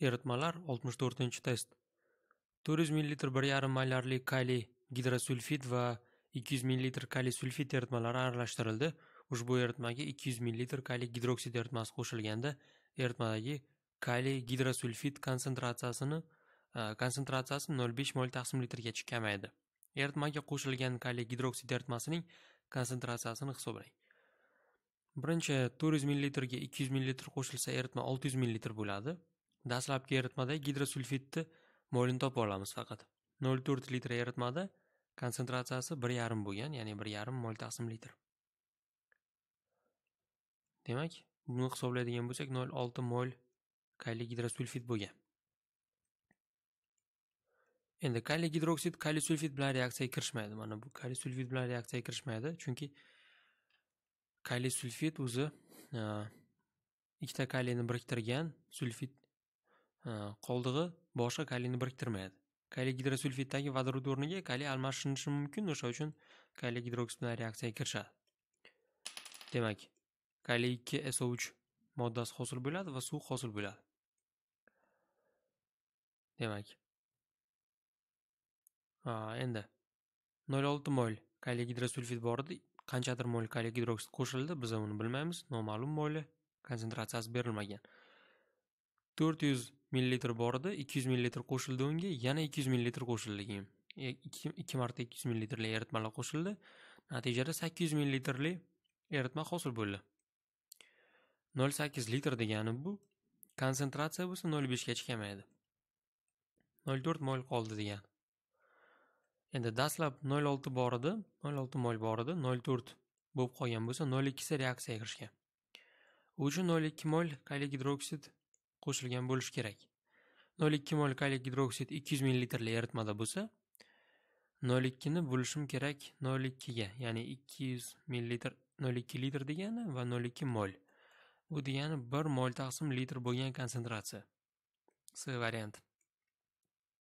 Eritmalar 64-test. 400 ml 1,5 maylarli kaliy gidrosulfid va 200 ml kaliy sulfid eritmalari aralashtirildi. Ushbu eritmaga 200 ml kaliy gidroksid eritmasi qo'shilganda eritmadagi kaliy gidrosulfid konsentratsiyasini e, konsentratsiyasi 0,5 mol taqsim litrgacha kamaydi. Eritmaga qo'shilgan kaliy gidroksid eritmasining konsentratsiyasini hisoblang. Birinchi 400 ml ga 200 ml qo'shilsa eritma 600 ml bo'ladi. Dastlabki eritmada gidrosulfitni mo'lini topib olamiz faqat. 0,4 litr eritmada konsentratsiyasi 1,5 bo'lgan, ya'ni 1,5 mol taqsim litr. Demak, buni hisoblaydigan bo'lsak 0,6 mol kaliy gidrosulfit bo'lgan. Endi kaliy gidroksid kaliy sulfit bilan reaksiyaga kirishmaydi. Mana bu kaliy sulfit bilan reaksiyaga kirishmaydi, chunki kaliy sulfit o'zi e, ikkita kaliyni biriktirgan sulfit Э, qoldig'i boshqa kaliyni biriktirmaydi kaliy gidrosulfitdagi vodorod o'rniga kaliy almashinishi mumkin o'sha uchun kaliy gidroks bilan reaksiyaga kirishadi demak kaliy ikki so uch moddasi hosil bo'ladi va suv hosil bo'ladi demak endi nol olti mol kaliy gidrosulfit bor edi qanchadir mol kaliy gidroksid qo'shildi biz uni bilmaymiz noma'lum moli konsentratsiyasi berilmagan to'rt yuz millilitr bor edi ikki yuz millilitr qo'shildi unga yana ikki yuz millilitr qo'shildi keyin e, ikki marta ikki yuz millilitrli eritmalar qo'shildi natijada sakkiz yuz millilitrli eritma hosil bo'ldi nol sakkiz litr degani bu konsentratsiya bo'lsa nol beshgacha kamaydi nol to'rt mol qoldi degan endi dastlab nol olti bor edi nol olti mol bor edi nol to'rt bo'lib qolgan bo'lsa nol ikkisi reaksiyaga kirishgan u uchun nol ikki mol kaligidroksid qo'shilgan bo'lishi kerak 0,2 mol kaliy gidroksid 200 ml eritmada bo'lsa 0,2 ni bo'lishim kerak 0,2 ga ya'ni 200 ml 0,2 litr degani va 0,2 mol bu degani 1 mol taqsim litr bo'lgan konsentratsiya c variant